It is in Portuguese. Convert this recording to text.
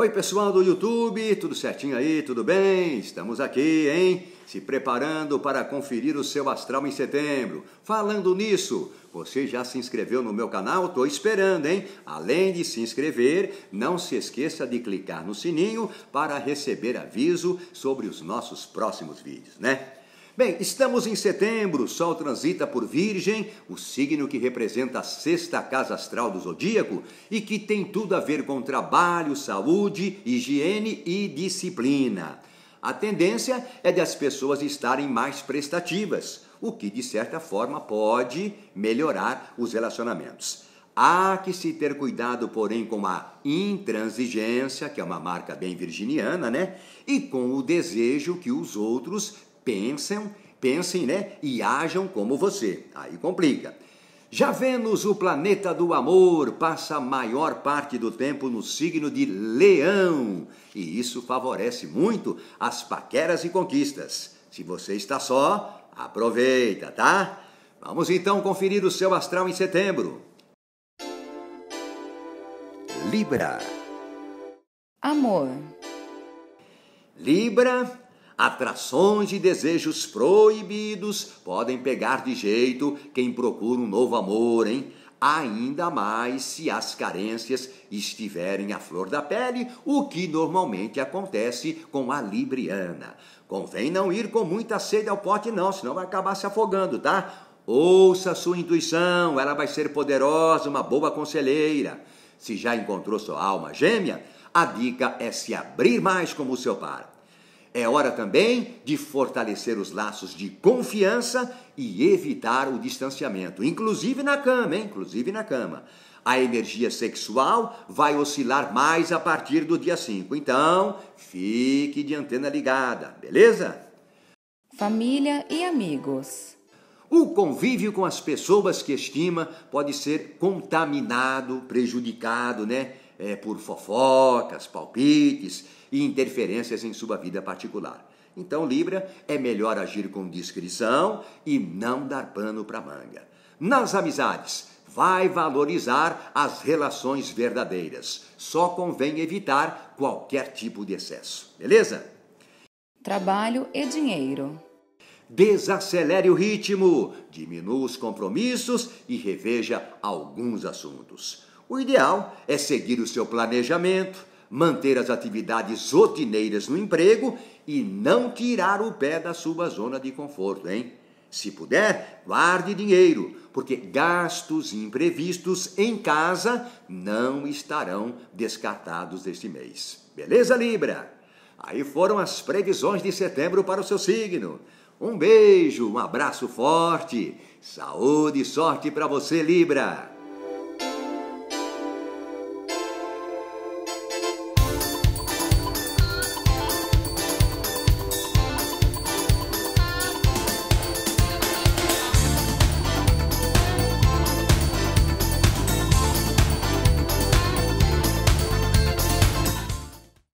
Oi, pessoal do YouTube, tudo certinho aí? Tudo bem? Estamos aqui, hein? Se preparando para conferir o seu astral em setembro. Falando nisso, você já se inscreveu no meu canal? Tô esperando, hein? Além de se inscrever, não se esqueça de clicar no sininho para receber aviso sobre os nossos próximos vídeos, né? Bem, estamos em setembro, o Sol transita por Virgem, o signo que representa a sexta casa astral do zodíaco e que tem tudo a ver com trabalho, saúde, higiene e disciplina. A tendência é das pessoas estarem mais prestativas, o que de certa forma pode melhorar os relacionamentos. Há que se ter cuidado, porém, com a intransigência, que é uma marca bem virginiana, né? E com o desejo que os outros pensem, pensem, né? E hajam como você. Aí complica. Já Vênus, o planeta do amor, passa a maior parte do tempo no signo de Leão, e isso favorece muito as paqueras e conquistas. Se você está só, aproveita, tá? Vamos então conferir o seu astral em setembro. Libra. Amor. Libra, Atrações e desejos proibidos podem pegar de jeito quem procura um novo amor, hein? Ainda mais se as carências estiverem à flor da pele, o que normalmente acontece com a Libriana. Convém não ir com muita sede ao pote, não, senão vai acabar se afogando, tá? Ouça sua intuição, ela vai ser poderosa, uma boa conselheira. Se já encontrou sua alma gêmea, a dica é se abrir mais como seu par. É hora também de fortalecer os laços de confiança e evitar o distanciamento, inclusive na cama, hein? inclusive na cama. A energia sexual vai oscilar mais a partir do dia 5. Então, fique de antena ligada, beleza? Família e amigos. O convívio com as pessoas que estima pode ser contaminado, prejudicado, né? é, por fofocas, palpites e interferências em sua vida particular. Então, Libra, é melhor agir com discrição e não dar pano para manga. Nas amizades, vai valorizar as relações verdadeiras. Só convém evitar qualquer tipo de excesso, beleza? Trabalho e dinheiro. Desacelere o ritmo, diminua os compromissos e reveja alguns assuntos. O ideal é seguir o seu planejamento, manter as atividades rotineiras no emprego e não tirar o pé da sua zona de conforto, hein? Se puder, guarde dinheiro, porque gastos imprevistos em casa não estarão descartados este mês. Beleza, Libra? Aí foram as previsões de setembro para o seu signo. Um beijo, um abraço forte, saúde e sorte para você, Libra!